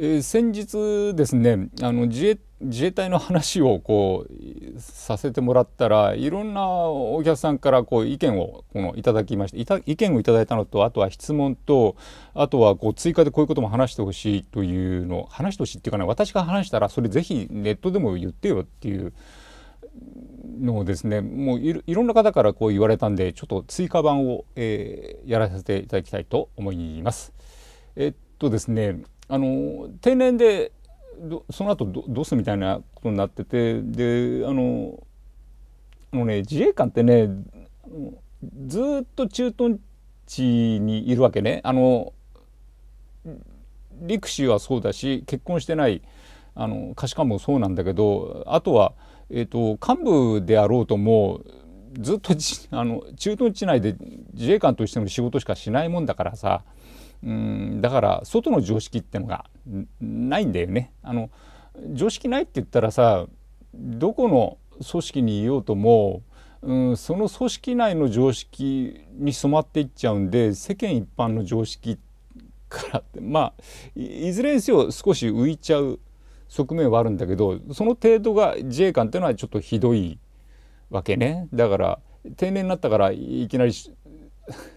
えー、先日ですねあの自衛自衛隊の話をこうさせてもらったらいろんなお客さんからこう意見をこのいただきました意見をいただいたのとあとは質問とあとはこう追加でこういうことも話してほしいというのを話してほしいっていうかね私が話したらそれぜひネットでも言ってよっていうのをですねもういろんな方からこう言われたんでちょっと追加版を、えー、やらせていただきたいと思います。えっとですねあの定年でその後どどうすみたいなことになっててであのあの、ね、自衛官ってねずっと駐屯地にいるわけねあの陸士はそうだし結婚してないあの可視官もそうなんだけどあとは、えーと幹部であろうともずっとあの駐屯地内で自衛官としての仕事しかしないもんだからさうんだから外の常識ってのがないんだよね。あの常識ないって言ったらさどこの組織にいようとも、うん、その組織内の常識に染まっていっちゃうんで世間一般の常識からってまあいずれにせよ少し浮いちゃう側面はあるんだけどその程度が自衛官っていうのはちょっとひどいわけね。だから定年になったからいきなり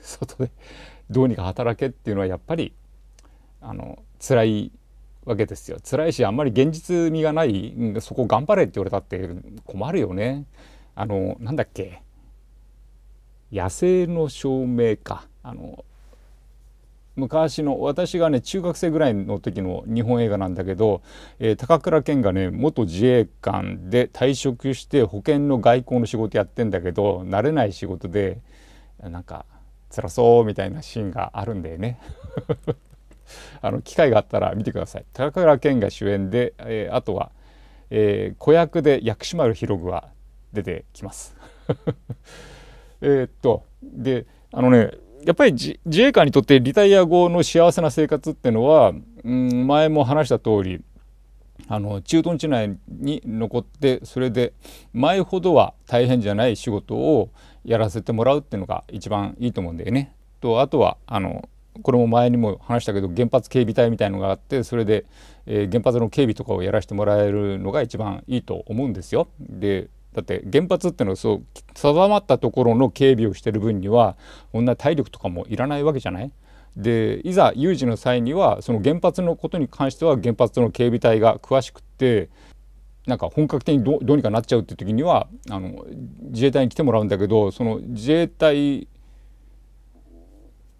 外でどうにか働けっていうのはやっぱりあの辛いわけですよ辛いしあんまり現実味がないそこ頑張れって言われたって困るよね。あのなんだっけ野生の証明かあの昔の私がね中学生ぐらいの時の日本映画なんだけど、えー、高倉健がね元自衛官で退職して保険の外交の仕事やってんだけど慣れない仕事でなんか辛そうみたいなシーンがあるんだよね あの機会があったら見てください高倉健が主演で、えー、あとは、えー、子役で薬師丸ひろぐが出てきます えっとであのねやっぱり自衛官にとってリタイア後の幸せな生活っていうのは、うん、前も話した通りあの駐屯地内に残ってそれで前ほどは大変じゃない仕事をやらせてもらうっていうのが一番いいと思うんだよね。とあとはあのこれも前にも話したけど原発警備隊みたいのがあってそれで、えー、原発の警備とかをやらせてもらえるのが一番いいと思うんですよ。でだって原発ってのはそう定まったところの警備をしてる分にはこんな体力とかもいらないわけじゃないでいざ有事の際にはその原発のことに関しては原発の警備隊が詳しくてなんか本格的にどうにかなっちゃうっていう時にはあの自衛隊に来てもらうんだけどその自衛隊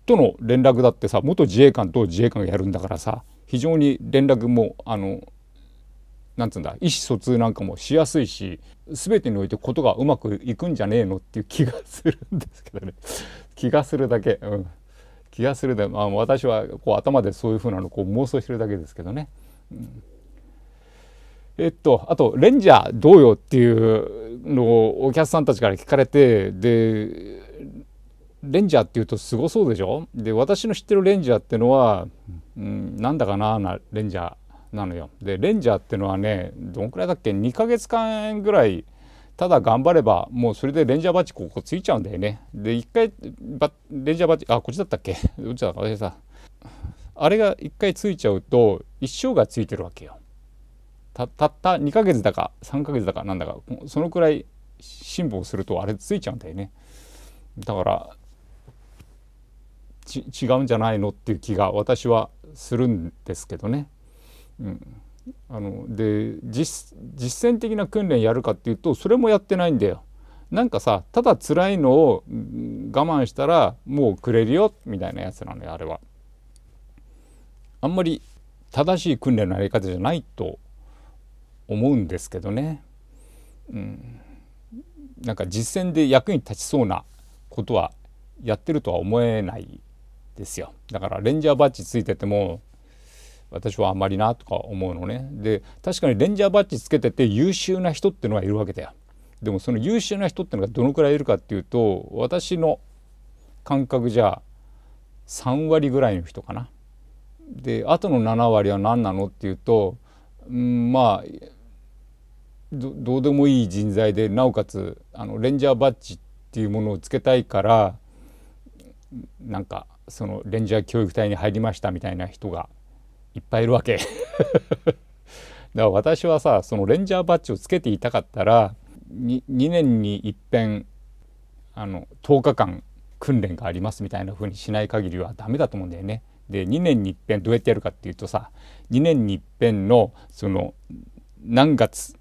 との連絡だってさ元自衛官と自衛官がやるんだからさ非常に連絡もあのなんつうんだ意思疎通なんかもしやすいし全てにおいてことがうまくいくんじゃねえのっていう気がするんですけどね気がするだけ。うんがするで、まあ、私はこう頭でそういうふうなのをこう妄想してるだけですけどね。うんえっと、あと「レンジャーどうよ」っていうのをお客さんたちから聞かれてでレンジャーっていうとすごそうでしょで私の知ってるレンジャーってのは、うん、なんだかななレンジャーなのよ。でレンジャーっていうのはねどんくらいだっけ2ヶ月間ぐらいただ頑張ればもうそれでレンジャーバッジここついちゃうんだよねで一回レンジャーバッジあこっちだったっけ どっちだか私さあれが一回ついちゃうと一生がついてるわけよたたった2ヶ月だか3ヶ月だかなんだかそのくらい辛抱するとあれついちゃうんだよねだから違うんじゃないのっていう気が私はするんですけどね。うんあので実践的な訓練やるかっていうとそれもやってないんだよ。なんかさただ辛いのを我慢したらもうくれるよみたいなやつなのよあれは。あんまり正しい訓練のやり方じゃないと思うんですけどね。うん、なんか実践で役に立ちそうなことはやってるとは思えないですよ。だからレンジャーバッジついてても私はあんまりなとか思うのねで確かにレンジャーバッジつけてて優秀な人ってのはいるわけだよでもその優秀な人ってのがどのくらいいるかっていうと私の感覚じゃ3割ぐらいの人かなであとの7割は何なのっていうと、うん、まあどうでもいい人材でなおかつあのレンジャーバッジっていうものをつけたいからなんかそのレンジャー教育隊に入りましたみたいな人がいっぱいいるわけ だから私はさそのレンジャーバッジをつけていたかったら 2, 2年にいっぺんあの10日間訓練がありますみたいな風にしない限りはダメだと思うんだよね。で2年にいっぺんどうやってやるかっていうとさ2年にいっぺんのその何月っ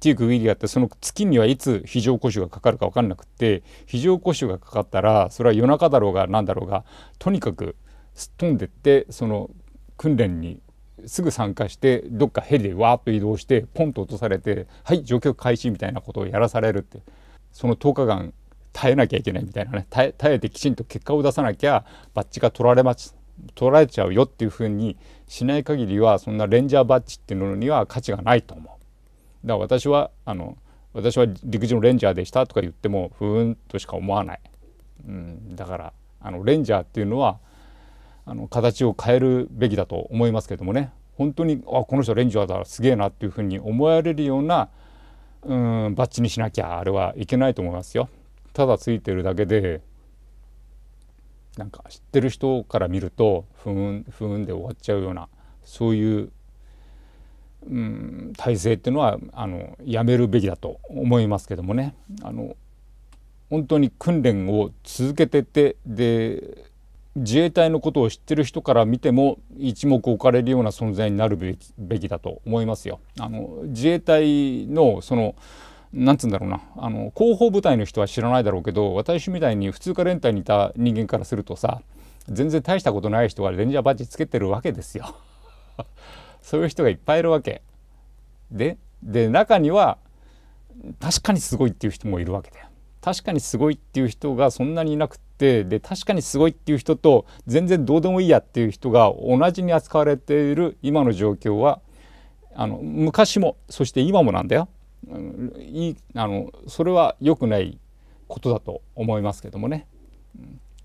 ていう区切りがあってその月にはいつ非常故障がかかるか分かんなくって非常故障がかかったらそれは夜中だろうが何だろうがとにかくすっ飛んでってその訓練にすぐ参加してどっかヘリでわーっと移動してポンと落とされてはい乗客開始みたいなことをやらされるってその10日間耐えなきゃいけないみたいなね耐えてきちんと結果を出さなきゃバッジが取られます取られちゃうよっていうふうにしない限りはそんなレンジャーバッジっていうのには価値がないと思う。だから私はあの私は陸上のレンジャーでしたとか言ってもふーんとしか思わない。うん、だからあのレンジャーっていうのはあの形を変えるべきだと思いますけどもね本当にあこの人レンジャーだすげえなっていうふうに思われるようなうんバッジにしなきゃあれはいけないと思いますよ。ただついてるだけでなんか知ってる人から見るとふんふんで終わっちゃうようなそういう、うん、体制っていうのはあのやめるべきだと思いますけどもねあの本当に訓練を続けててで自衛隊のことを知ってる人から見ても一目置かれるような存在になるべきだと思いますよ。あの自衛隊のそのなんつうんだろうなあの広報部隊の人は知らないだろうけど私みたいに普通科連隊にいた人間からするとさ全然大したことない人がレンジャーバッジつけてるわけですよ。そういう人がいっぱいいるわけ。でで中には確かにすごいっていう人もいるわけだよ。確かにすごいっていう人がそんなにいなくてで確かにすごいっていう人と全然どうでもいいやっていう人が同じに扱われている今の状況はあの昔もそして今もなんだよ。いいあのそれは良くないことだと思いますけどもね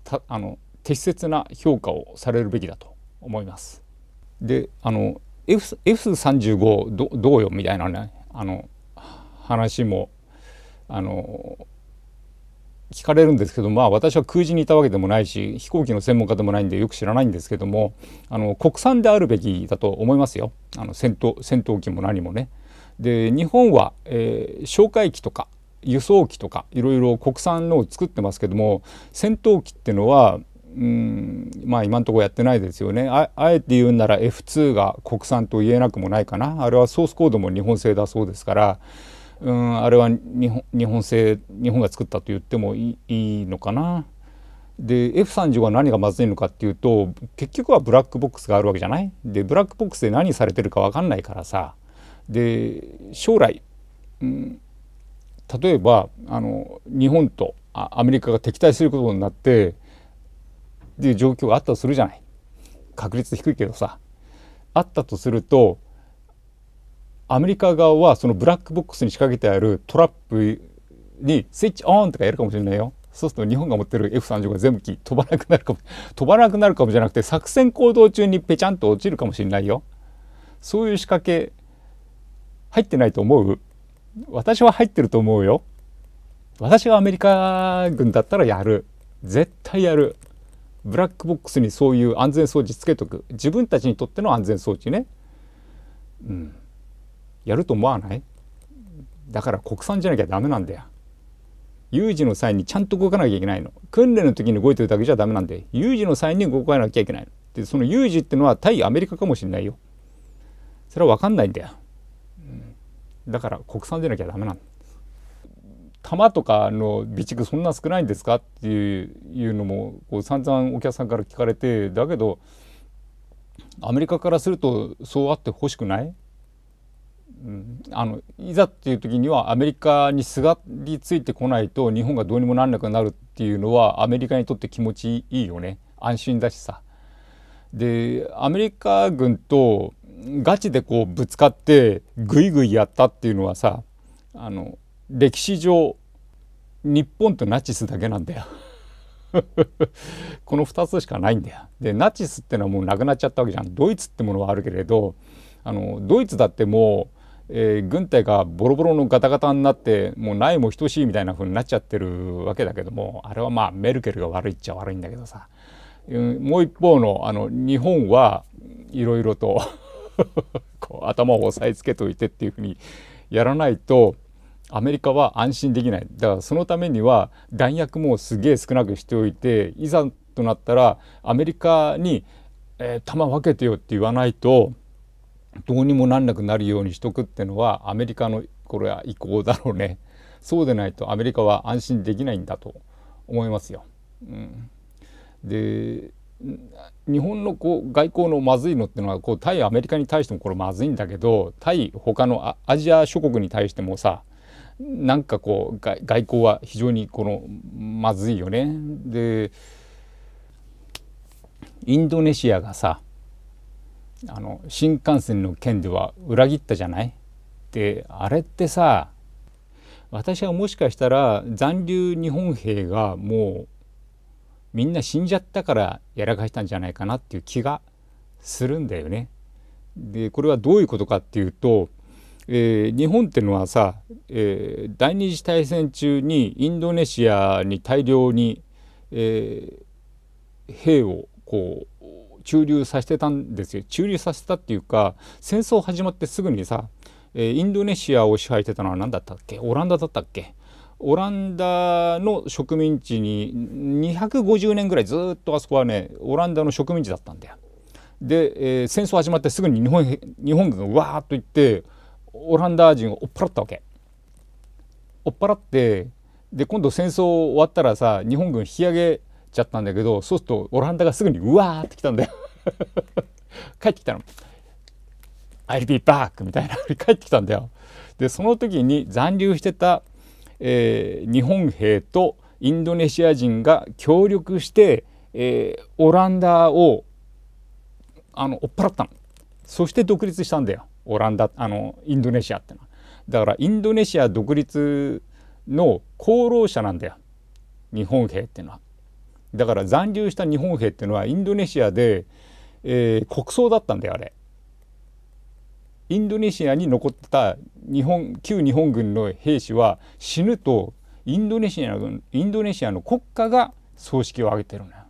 たあの適切な評価をされるべきだと思います。であの F 3 5どどうよみたいなねあの話もあの聞かれるんですけど、まあ、私は空時にいたわけでもないし飛行機の専門家でもないんでよく知らないんですけどもあの国産であるべきだと思いますよあの戦闘戦闘機も何もね。で日本は、えー、哨戒機とか輸送機とかいろいろ国産のを作ってますけども戦闘機ってのはうんまあ今のところやってないですよねあえて言うなら F2 が国産と言えなくもないかなあれはソースコードも日本製だそうですからうんあれは日本日本製日本が作ったと言ってもいいのかな。で F35 は何がまずいのかっていうと結局はブラックボックスがあるわけじゃないでブラックボックスで何されてるか分かんないからさで将来、うん、例えばあの日本とアメリカが敵対することになってっていう状況があったとするじゃない確率低いけどさあったとするとアメリカ側はそのブラックボックスに仕掛けてあるトラップにスイッチオンとかやるかもしれないよ。そうすると日本が持ってる F35 が全部飛ばなくなるかも飛ばなくなるかもじゃなくて作戦行動中にぺちゃんと落ちるかもしれないよ。そういう仕掛け入ってないと思う私は入ってると思うよ。私がアメリカ軍だったらやる。絶対やる。ブラックボックスにそういう安全装置つけとく。自分たちにとっての安全装置ね。うん。やると思わないだから国産じゃなきゃダメなんだよ。有事の際にちゃんと動かなきゃいけないの。訓練の時に動いてるだけじゃダメなんで、有事の際に動かなきゃいけないの。で、その有事ってのは対アメリカかもしれないよ。それは分かんないんだよ。だから国産でなきゃダメなん弾とかの備蓄そんな少ないんですかっていうのもこう散々お客さんから聞かれてだけどアメリカからするとそうあってほしくないうん、あのいざっていう時にはアメリカにすがりついてこないと日本がどうにもなんなくなるっていうのはアメリカにとって気持ちいいよね安心だしさ。でアメリカ軍とガチでこうぶつかってぐいぐいやったっていうのはさあの歴史上日本とナチスだけなんだよ この2つしかないんだよ。でナチスってのはもうなくなっちゃったわけじゃん。ドイツってものはあるけれどあのドイツだってもうえー、軍隊がボロボロのガタガタになってもうないも等しいみたいな風になっちゃってるわけだけどもあれはまあメルケルが悪いっちゃ悪いんだけどさ、うん、もう一方のあの日本はいろいろと こう頭を押さえつけといてっていうふうにやらないとアメリカは安心できないだからそのためには弾薬もすげえ少なくしておいていざとなったらアメリカに、えー、弾分けてよって言わないと。どうにもなんなくなるようにしとくってのはアメリカのこれは意向だろうねそうでないとアメリカは安心できないんだと思いますよ。うん、で日本のこう外交のまずいのっていうのはこう対アメリカに対してもこれまずいんだけど対他のアジア諸国に対してもさなんかこう外交は非常にこのまずいよね。でインドネシアがさあの新幹線の件では裏切ったじゃないであれってさ私はもしかしたら残留日本兵がもうみんな死んじゃったからやらかしたんじゃないかなっていう気がするんだよね。でこれはどういうことかっていうと、えー、日本っていうのはさ、えー、第二次大戦中にインドネシアに大量に、えー、兵をこう駐留させてたんですよ駐留させたっていうか戦争始まってすぐにさ、えインドネシアを支配してたのは何だったっけオランダだったっけオランダの植民地に250年ぐらいずっとあそこはねオランダの植民地だったんだよ。で、えー、戦争始まってすぐに日本日本軍がわーっと行ってオランダ人を追っ払ったわけ。追っ払ってで今度戦争終わったらさ日本軍引き上げちゃったんだけどそうするとオランダがすぐにうわーってきたんだよ 帰ってきたの「I'll be back」みたいな 帰ってきたんだよでその時に残留してた、えー、日本兵とインドネシア人が協力して、えー、オランダをあの追っ払ったのそして独立したんだよオランダあのインドネシアってのはだからインドネシア独立の功労者なんだよ日本兵っていうのはだから残留した日本兵っていうのはインドネシアで、えー、国葬だったんだよあれ。インドネシアに残った日本旧日本軍の兵士は死ぬとインドネシアのインドネシアの国家が葬式を挙げてるのよ。だ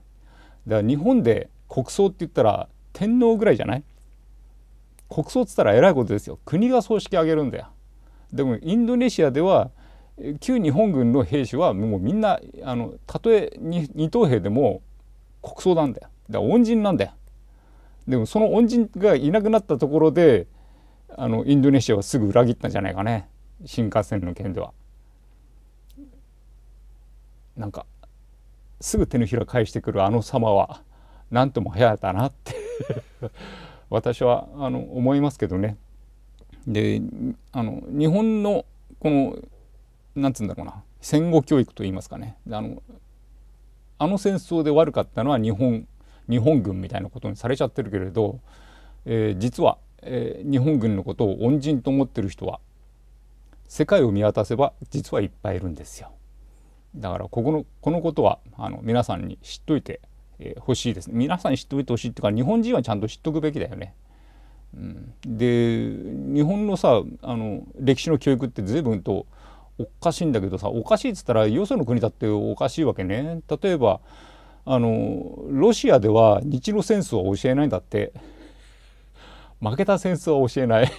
から日本で国葬って言ったら天皇ぐらいじゃない国葬っつったらえらいことですよ。国が葬式挙げるんだよ。でもインドネシアでは旧日本軍の兵士はもうみんなあのたとえ二等兵でも国葬なんだよだから恩人なんだよでもその恩人がいなくなったところであのインドネシアはすぐ裏切ったんじゃないかね新幹線の件では。なんかすぐ手のひら返してくるあの様は何とも早だなって 私はあの思いますけどね。であの日本のこのなんつうんだろうな戦後教育といいますかねあのあの戦争で悪かったのは日本日本軍みたいなことにされちゃってるけれど、えー、実は、えー、日本軍のことを恩人と思ってる人は世界を見渡せば実はいっぱいいるんですよ。だからここのこのことはあの皆さんに知っといてほ、えー、しいです、皆さんに知っておいてほしいっていうか日本人はちゃんと知っとくべきだよね。うん、で日本のさあの歴史の教育って随分とおかしいんだけどさおかしいっつったらよその国だっておかしいわけね例えばあのロシアでは日露戦争は教えないんだって負けた戦争は教えない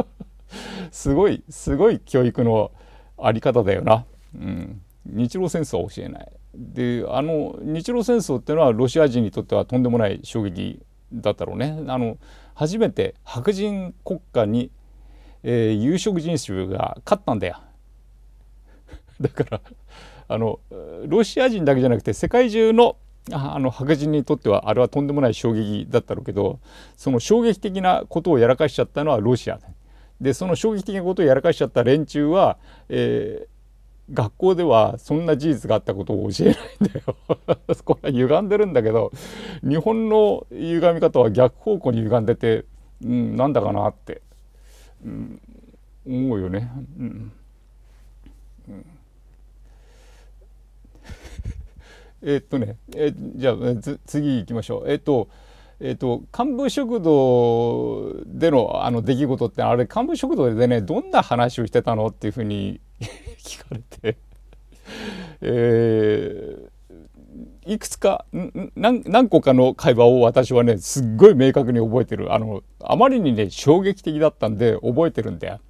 すごいすごい教育のあり方だよな、うん、日露戦争は教えないであの日露戦争っていうのはロシア人にとってはとんでもない衝撃だったろうねあの初めて白人国家に、えー、有色人種が勝ったんだよだからあのロシア人だけじゃなくて世界中のあの白人にとってはあれはとんでもない衝撃だったろうけどその衝撃的なことをやらかしちゃったのはロシアでその衝撃的なことをやらかしちゃった連中は、えー、学校ではそんな事実があったことを教えないんだよ これは歪んでるんだけど日本の歪み方は逆方向に歪んでて、うん、なんだかなって、うん、思うよね。うんうん、えっとねえじゃあ次行きましょうえっとえっと、幹部食堂でのあの出来事ってあれ幹部食堂でねどんな話をしてたのっていうふうに 聞かれてえー、いくつか何個かの会話を私はねすっごい明確に覚えてるあのあまりにね衝撃的だったんで覚えてるんだよ。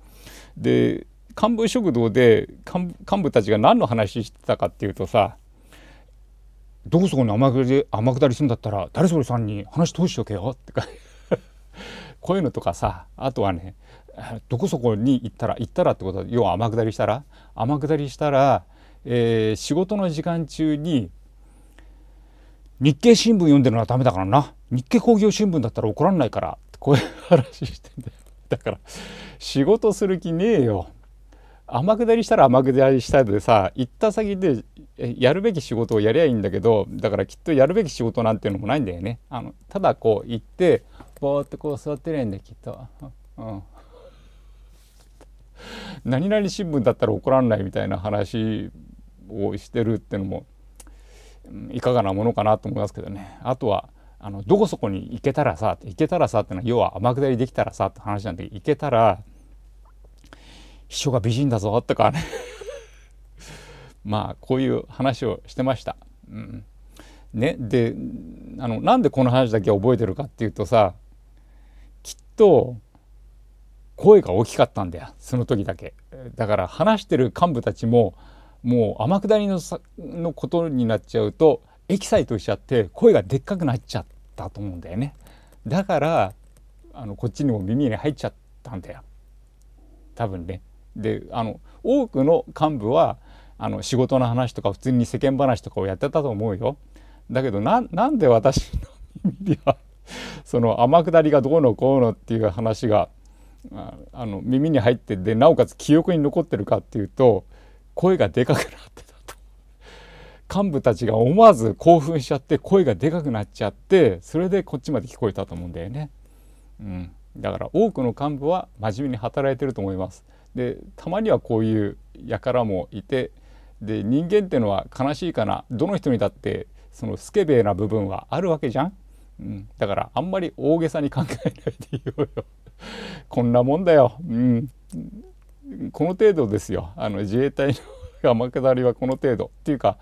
で幹部食堂で幹部たちが何の話してたかっていうとさどこそこに天下りするんだったら誰それさんに話通しておけよってか こういうのとかさあとはねどこそこに行ったら行ったらってことは要は天下りしたら天下りしたら、えー、仕事の時間中に日経新聞読んでるのはダメだからな日経工業新聞だったら怒らんないからってこういう話してんだよだから仕事する気ねえよ天下りしたら天下りしたでさ行った先でやるべき仕事をやりゃいいんだけどだからきっとやるべき仕事なんていうのもないんだよね。あのただこう行ってぼーっとこう座ってりゃいいんだきっと。うん 何々新聞だったら怒らんないみたいな話をしてるっていうのもいかがなものかなと思いますけどねあとはあのどこそこに行けたらさ行けたらさってのは要は天下りできたらさって話なんだけど行けたら秘書が美人だぞとかね まあこういう話をしてました。うん、ねであのなんでこの話だけ覚えてるかっていうとさきっと声が大きかったんだよその時だけ。だから話してる幹部たちももう天下りのさのことになっちゃうとエキサイトしちゃって声がでっかくなっちゃったと思うんだよね。だからあのこっちにも耳に入っちゃったんだよ多分ね。であの多くの幹部はあの仕事の話とか普通に世間話とかをやってたと思うよ。だけどなんで私の意味では その天下りがどうのこうのっていう話があの耳に入ってでなおかつ記憶に残ってるかっていうと声がでかくなってたと幹部たちが思わず興奮しちゃって声がでかくなっちゃってそれでこっちまで聞こえたと思うんだよね。うん、だから多くの幹部は真面目に働いてると思います。でたまにはこういう輩もいてで人間ってのは悲しいかなどの人にだってそのスケベな部分はあるわけじゃん、うん、だからあんまり大げさに考えないでいようよ こんなもんだよ、うん、この程度ですよあの自衛隊の天下りはこの程度っていうか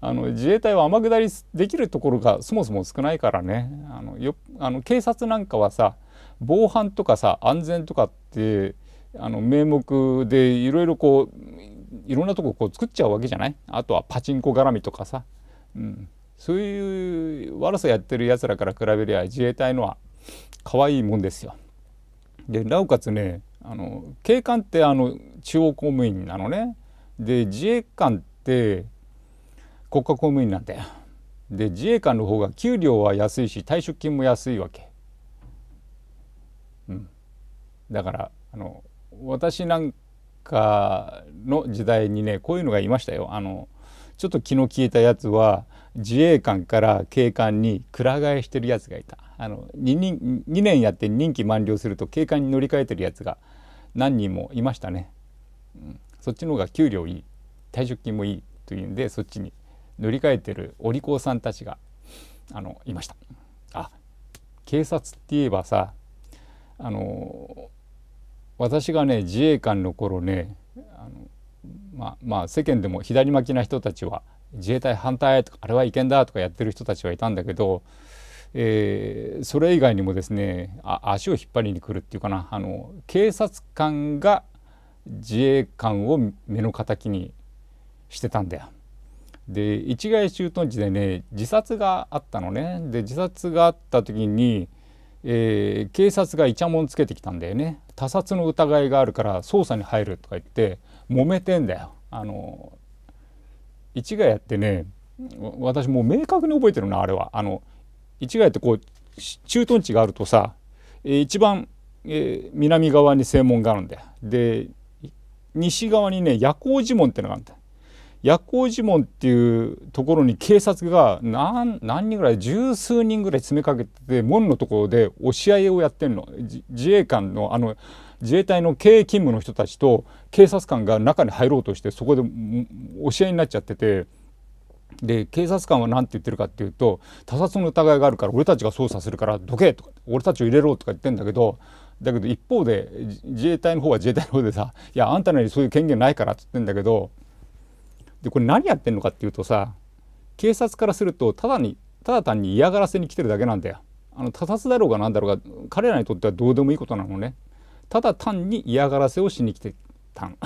あの自衛隊は天下りできるところがそもそも少ないからねあのよあの警察なんかはさ防犯とかさ安全とかってあの名目でいろいろこういろんなとここう作っちゃうわけじゃないあとはパチンコ絡みとかさ、うん、そういう悪さやってるやつらから比べりゃ自衛隊のは可愛いもんですよ。でなおかつねあの警官ってあの中央公務員なのね。で自衛官って国家公務員なんだよ。で自衛官の方が給料は安いし退職金も安いわけ。うん、だからあの私なんかの時代にねこういうのがいましたよ。あのちょっと気の利いたやつは自衛官から警官にくら替えしてるやつがいたあの 2, 2年やって任期満了すると警官に乗り換えてるやつが何人もいましたね、うん、そっちの方が給料いい退職金もいいというんでそっちに乗り換えてるお利口さんたちがあのいましたあ警察って言えばさあの私がね自衛官の頃ねあのまあ、まあ世間でも左巻きな人たちは自衛隊反対とかあれは違憲だとかやってる人たちはいたんだけど、えー、それ以外にもですね足を引っ張りに来るっていうかなあの警察官が自衛官を目の敵にしてたんだよ。で一概駐屯地でね自殺があったのね。で自殺があった時にえー、警察がイチャモンつけてきたんだよね他殺の疑いがあるから捜査に入るとか言って揉めてんだよ。あの市ヶ谷ってね私もう明確に覚えてるなあれは。あの市ヶ谷ってこう駐屯地があるとさ、えー、一番、えー、南側に正門があるんだよ。で西側にね夜行寺門ってのがあるんだよ。薬光一門っていうところに警察が何人ぐらい十数人ぐらい詰めかけて門のところで押し合いをやってんの自衛官のあの自衛隊の経営勤務の人たちと警察官が中に入ろうとしてそこで押し合いになっちゃってて。で警察官は何て言ってるかっていうと他殺の疑いがあるから俺たちが捜査するからどけとか俺たちを入れろとか言ってんだけどだけど一方で自衛隊の方は自衛隊の方でさ「いやあんたなにそういう権限ないから」っつってんだけどでこれ何やってんのかっていうとさ警察からするとただにただ単に嫌がらせに来てるだけなんだよ。あの他殺だろうが何だろうが彼らにとってはどうでもいいことなのね。ただ単に嫌がらせをしに来てたん。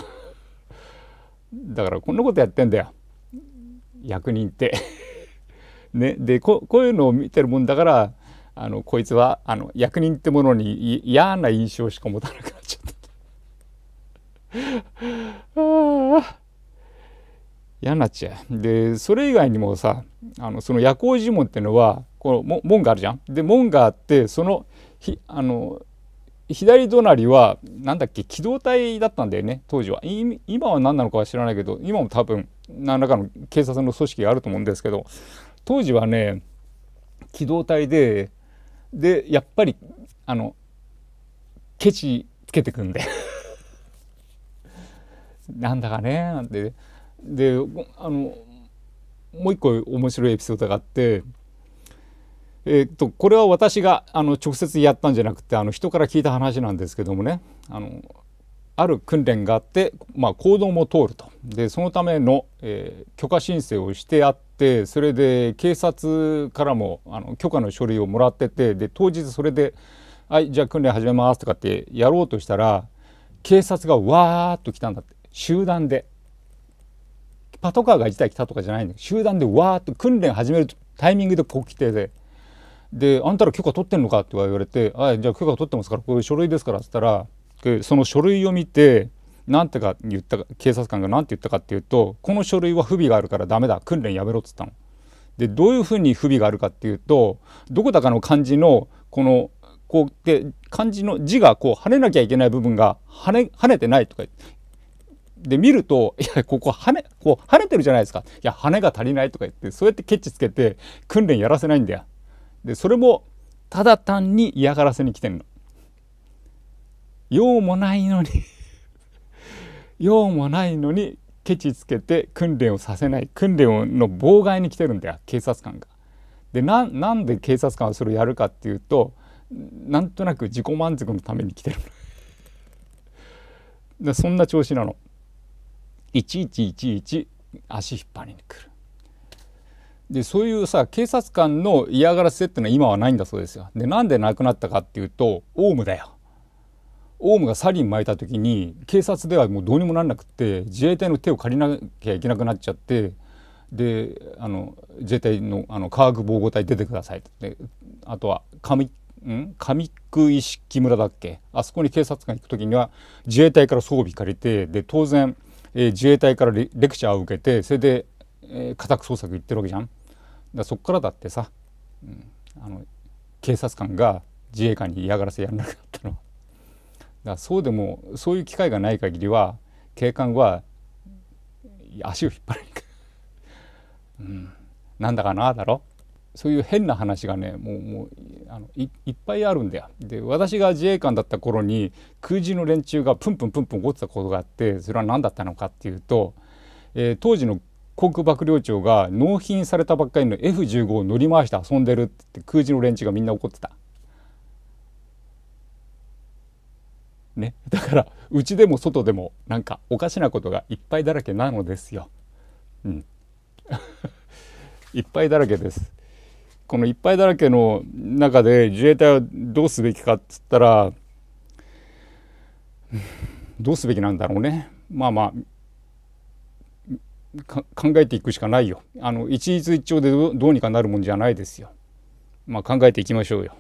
だからこんなことやってんだよ役人って ね、でここういうのを見てるもんだからあのこいつはあの役人ってものに嫌な印象しか持たなくなっちゃった。ああ。嫌になっちゃう。でそれ以外にもさあのその夜行呪文っていうのはこの門があるじゃん。で門があってそのひあの左隣は何だっけ機動隊だったんだよね当時は今は何なのかは知らないけど今も多分何らかの警察の組織があると思うんですけど当時はね機動隊ででやっぱりあのケチつけてくんで なんだかねなんてであのもう一個面白いエピソードがあって、えーと、とこれは私があの直接やったんじゃなくてあの人から聞いた話なんですけどもねあのある訓練があって、まあ、行動も通るとでそのための、えー、許可申請をしてあってそれで警察からもあの許可の書類をもらっててで当日それで「はいじゃあ訓練始めます」とかってやろうとしたら警察がわーっと来たんだって集団で。パトカーが1台来たとかじゃないんだけど集団でわーっと訓練始めるタイミングでこう来てでで「あんたら許可取ってんのか?」って言われて「あじゃあ許可取ってますからこういう書類ですから」っつったらその書類を見て何てか言ったか警察官が何て言ったかっていうと「この書類は不備があるからダメだ訓練やめろ」っつったの。でどういうふうに不備があるかっていうとどこだかの漢字のこのこうで漢字の字がこう跳ねなきゃいけない部分が跳ね跳ねてないとかで見るといやここねこう跳ねてるじゃないですかいやねが足りないとか言ってそうやってケチつけて訓練やらせないんだよ。でそれもただ単に嫌がらせに来てるの。用もないのに 用もないのにケチつけて訓練をさせない訓練の妨害に来てるんだよ警察官が。でなんで警察官はそれをやるかっていうとなんとなく自己満足のために来てる そんな調子なの。いちいちいちいち足引っ張りに来る。でそういうさ警察官の嫌がらせってのは今はないんだそうですよ。でなんでなくなったかっていうとオウムだよ。オウムがサリン撒いた時に警察ではもうどうにもなんなくって自衛隊の手を借りなきゃいけなくなっちゃってであの自衛隊のあの化学防護隊出てくださいってあとはん上久石木村だっけあそこに警察官行く時には自衛隊から装備借りてで当然えー、自衛隊からレクチャーを受けてそれで、えー、家宅捜索行ってるわけじゃん。だそっからだってさ、うん、あの警察官が自衛官に嫌がらせやらなかったのだそうでもそういう機会がない限りは警官は足を引っ張られる、うん、なんだかなだろそういう変な話がねもうもうあのいっぱいあるんだよ。で私が自衛官だった頃に空自の連中がプンプンプンプン怒ってたことがあってそれは何だったのかっていうと、えー、当時の航空幕僚長が納品されたばっかりの F15 を乗り回して遊んでるって空自の連中がみんな怒ってた。ね、だからうちでも外でもなんかおかしなことがいっぱいだらけなのですよ。うん、いっぱいだらけです。このいっぱいだらけの中で自衛隊はどうすべきかっつったらどうすべきなんだろうねまあまあ考えていくしかないよあの一律一丁でどうにかなるもんじゃないですよまあ考えていきましょうよ。